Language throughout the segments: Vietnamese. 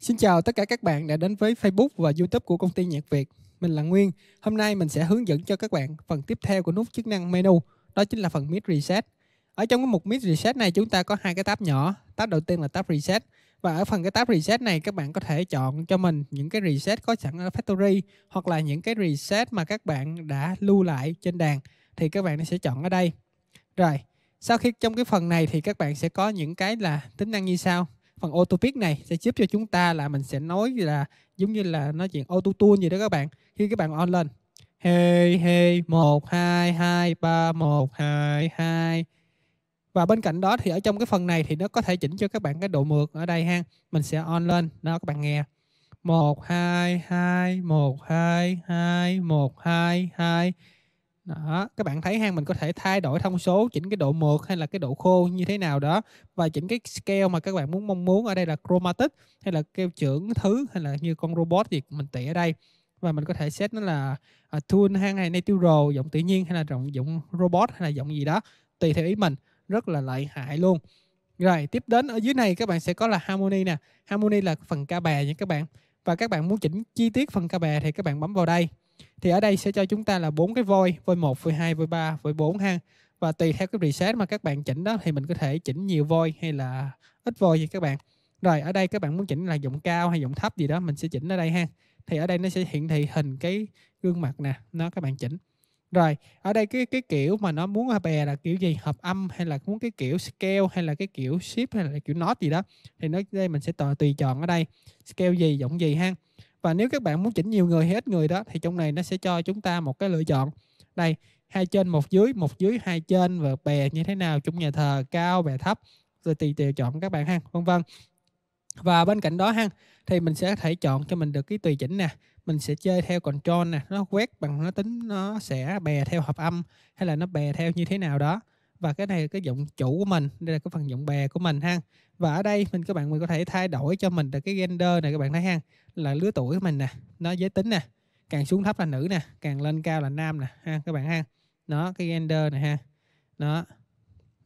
Xin chào tất cả các bạn đã đến với Facebook và YouTube của công ty Nhạc Việt. Mình là Nguyên. Hôm nay mình sẽ hướng dẫn cho các bạn phần tiếp theo của nút chức năng menu, đó chính là phần Mid Reset. Ở trong cái mục Mid Reset này chúng ta có hai cái tab nhỏ. Tab đầu tiên là tab Reset và ở phần cái tab Reset này các bạn có thể chọn cho mình những cái reset có sẵn ở Factory hoặc là những cái reset mà các bạn đã lưu lại trên đàn thì các bạn sẽ chọn ở đây. Rồi, sau khi trong cái phần này thì các bạn sẽ có những cái là tính năng như sau phần auto pick này sẽ giúp cho chúng ta là mình sẽ nói là giống như là nói chuyện auto tune gì đó các bạn khi các bạn on lên hey hey một hai hai ba một hai hai và bên cạnh đó thì ở trong cái phần này thì nó có thể chỉnh cho các bạn cái độ mượt ở đây ha mình sẽ on lên đó các bạn nghe một hai hai một hai hai một hai hai đó các bạn thấy hang mình có thể thay đổi thông số chỉnh cái độ mượt hay là cái độ khô như thế nào đó và chỉnh cái scale mà các bạn muốn mong muốn ở đây là chromatic hay là kêu trưởng thứ hay là như con robot gì mình tỉ ở đây và mình có thể set nó là uh, hang hay natural giọng tự nhiên hay là giọng giọng robot hay là giọng gì đó tùy theo ý mình rất là lợi hại luôn rồi tiếp đến ở dưới này các bạn sẽ có là harmony nè harmony là phần ca bè nha các bạn và các bạn muốn chỉnh chi tiết phần ca bè thì các bạn bấm vào đây thì ở đây sẽ cho chúng ta là bốn cái voi voi 1, voi 2, voi 3, voi 4 ha và tùy theo cái preset mà các bạn chỉnh đó thì mình có thể chỉnh nhiều voi hay là ít voi gì các bạn rồi ở đây các bạn muốn chỉnh là giọng cao hay giọng thấp gì đó mình sẽ chỉnh ở đây ha thì ở đây nó sẽ hiển thị hình cái gương mặt nè nó các bạn chỉnh rồi ở đây cái cái kiểu mà nó muốn bè là kiểu gì hợp âm hay là muốn cái kiểu scale hay là cái kiểu ship hay là kiểu nốt gì đó thì nó đây mình sẽ tùy chọn ở đây scale gì giọng gì ha và nếu các bạn muốn chỉnh nhiều người hay ít người đó thì trong này nó sẽ cho chúng ta một cái lựa chọn đây hai trên một dưới một dưới hai trên và bè như thế nào trong nhà thờ cao bè thấp rồi tùy tùy chọn các bạn ha vân vân và bên cạnh đó ha thì mình sẽ thể chọn cho mình được cái tùy chỉnh nè mình sẽ chơi theo control nè nó quét bằng nó tính nó sẽ bè theo hợp âm hay là nó bè theo như thế nào đó và cái này là cái giọng chủ của mình đây là cái phần giọng bè của mình ha và ở đây mình các bạn mình có thể thay đổi cho mình là cái gender này các bạn thấy ha là lứa tuổi của mình nè nó giới tính nè càng xuống thấp là nữ nè càng lên cao là nam nè ha các bạn ha nó cái gender này ha nó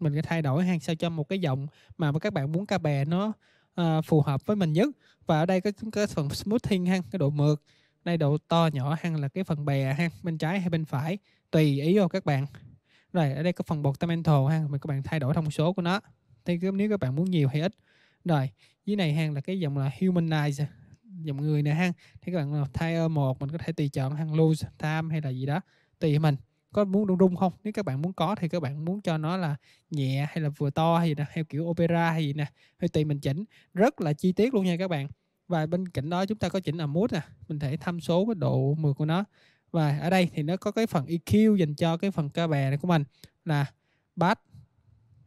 mình có thay đổi ha sao cho một cái giọng mà các bạn muốn ca bè nó uh, phù hợp với mình nhất và ở đây có cái phần smoothing ha cái độ mượt đây độ to nhỏ ha là cái phần bè ha bên trái hay bên phải tùy ý của các bạn rồi ở đây có phần bột portmanteau ha, mình các bạn thay đổi thông số của nó. Thì nếu các bạn muốn nhiều hay ít. Rồi, dưới này hang là cái dòng là humanize dòng người nè hang. Thì các bạn thay một mình có thể tùy chọn hang lose, time hay là gì đó, tùy mình. Có muốn rung rung không? Nếu các bạn muốn có thì các bạn muốn cho nó là nhẹ hay là vừa to hay gì nè, hay kiểu opera hay gì nè, hay tùy mình chỉnh. Rất là chi tiết luôn nha các bạn. Và bên cạnh đó chúng ta có chỉnh là mút nè, mình thể tham số cái độ mượt của nó và ở đây thì nó có cái phần EQ dành cho cái phần ca bè này của mình là bass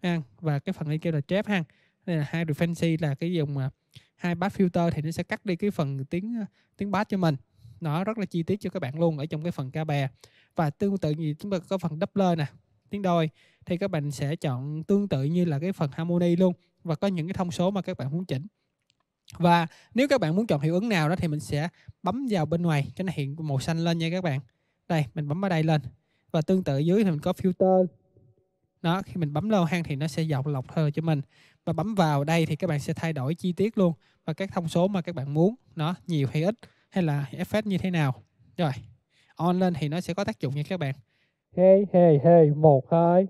ha, và cái phần EQ là chép ha đây là hai frequency là cái dùng à, hai bass filter thì nó sẽ cắt đi cái phần tiếng à, tiếng bass cho mình nó rất là chi tiết cho các bạn luôn ở trong cái phần ca bè và tương tự như chúng ta có phần doubler nè tiếng đôi thì các bạn sẽ chọn tương tự như là cái phần harmony luôn và có những cái thông số mà các bạn muốn chỉnh và nếu các bạn muốn chọn hiệu ứng nào đó thì mình sẽ bấm vào bên ngoài cho nó hiện màu xanh lên nha các bạn đây mình bấm ở đây lên và tương tự dưới thì mình có filter đó khi mình bấm lâu hang thì nó sẽ dọc lọc thơ cho mình và bấm vào đây thì các bạn sẽ thay đổi chi tiết luôn và các thông số mà các bạn muốn nó nhiều hay ít hay là effect như thế nào rồi on lên thì nó sẽ có tác dụng nha các bạn hey hey hey một hai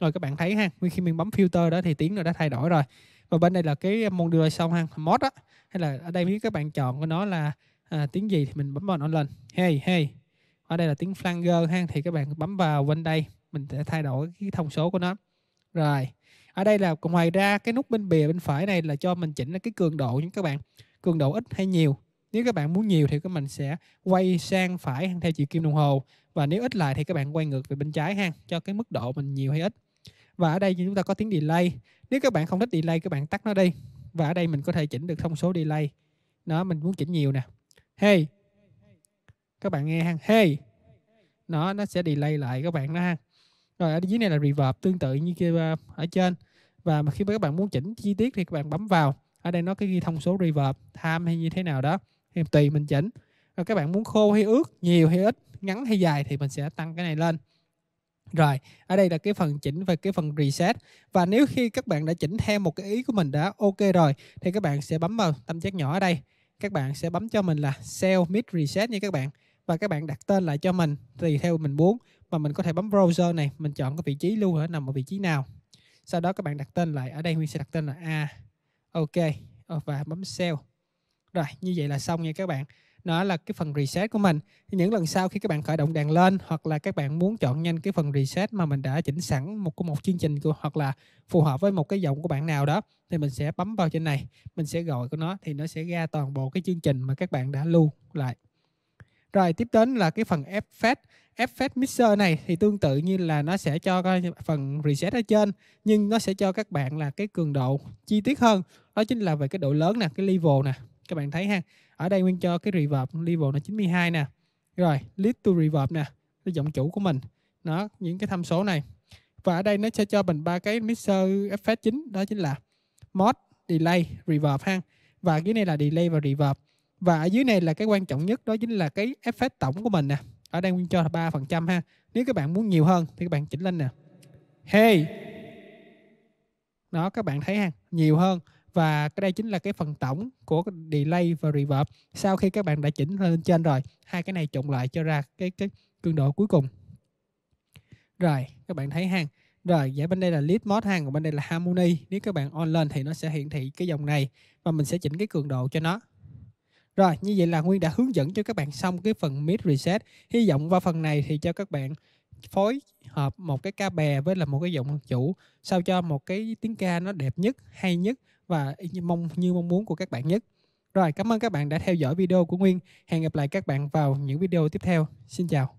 rồi các bạn thấy ha khi mình bấm filter đó thì tiếng nó đã thay đổi rồi và bên đây là cái môn đưa xong ha mod á hay là ở đây nếu các bạn chọn của nó là à, tiếng gì thì mình bấm vào nó lên hey hey ở đây là tiếng flanger ha thì các bạn bấm vào bên đây mình sẽ thay đổi cái thông số của nó rồi ở đây là ngoài ra cái nút bên bìa bên phải này là cho mình chỉnh cái cường độ nha các bạn cường độ ít hay nhiều nếu các bạn muốn nhiều thì các mình sẽ quay sang phải theo chiều kim đồng hồ và nếu ít lại thì các bạn quay ngược về bên trái ha cho cái mức độ mình nhiều hay ít và ở đây chúng ta có tiếng delay nếu các bạn không thích delay các bạn tắt nó đi và ở đây mình có thể chỉnh được thông số delay nó mình muốn chỉnh nhiều nè hey các bạn nghe ha hey nó nó sẽ delay lại các bạn đó ha rồi ở dưới này là reverb tương tự như kia ở trên và mà khi mà các bạn muốn chỉnh chi tiết thì các bạn bấm vào ở đây nó cái ghi thông số reverb tham hay như thế nào đó thì tùy mình chỉnh rồi các bạn muốn khô hay ướt nhiều hay ít ngắn hay dài thì mình sẽ tăng cái này lên rồi, ở đây là cái phần chỉnh và cái phần reset. Và nếu khi các bạn đã chỉnh theo một cái ý của mình đã ok rồi thì các bạn sẽ bấm vào tam giác nhỏ ở đây. Các bạn sẽ bấm cho mình là Sell Mid Reset nha các bạn. Và các bạn đặt tên lại cho mình tùy theo mình muốn. Mà mình có thể bấm browser này, mình chọn cái vị trí lưu ở nằm ở vị trí nào. Sau đó các bạn đặt tên lại, ở đây Nguyên sẽ đặt tên là A. Ok, và bấm Sell. Rồi, như vậy là xong nha các bạn nó là cái phần reset của mình thì những lần sau khi các bạn khởi động đèn lên hoặc là các bạn muốn chọn nhanh cái phần reset mà mình đã chỉnh sẵn một của một chương trình của hoặc là phù hợp với một cái giọng của bạn nào đó thì mình sẽ bấm vào trên này mình sẽ gọi của nó thì nó sẽ ra toàn bộ cái chương trình mà các bạn đã lưu lại rồi tiếp đến là cái phần effect effect mixer này thì tương tự như là nó sẽ cho cái phần reset ở trên nhưng nó sẽ cho các bạn là cái cường độ chi tiết hơn đó chính là về cái độ lớn nè cái level nè các bạn thấy ha ở đây Nguyên cho cái reverb level là 92 nè rồi lead to reverb nè cái giọng chủ của mình nó những cái tham số này và ở đây nó sẽ cho mình ba cái mixer effect chính đó chính là mod delay reverb ha và dưới này là delay và reverb và ở dưới này là cái quan trọng nhất đó chính là cái effect tổng của mình nè ở đây nguyên cho là ba phần trăm ha nếu các bạn muốn nhiều hơn thì các bạn chỉnh lên nè hey nó các bạn thấy ha nhiều hơn và cái đây chính là cái phần tổng của delay và reverb sau khi các bạn đã chỉnh lên trên rồi hai cái này trộn lại cho ra cái cái cường độ cuối cùng rồi các bạn thấy hàng rồi giải bên đây là lead mode hàng còn bên đây là harmony nếu các bạn on lên thì nó sẽ hiển thị cái dòng này và mình sẽ chỉnh cái cường độ cho nó rồi, như vậy là Nguyên đã hướng dẫn cho các bạn xong cái phần mid reset. Hy vọng vào phần này thì cho các bạn phối hợp một cái ca bè với là một cái giọng chủ sao cho một cái tiếng ca nó đẹp nhất hay nhất và như mong như mong muốn của các bạn nhất rồi cảm ơn các bạn đã theo dõi video của nguyên hẹn gặp lại các bạn vào những video tiếp theo xin chào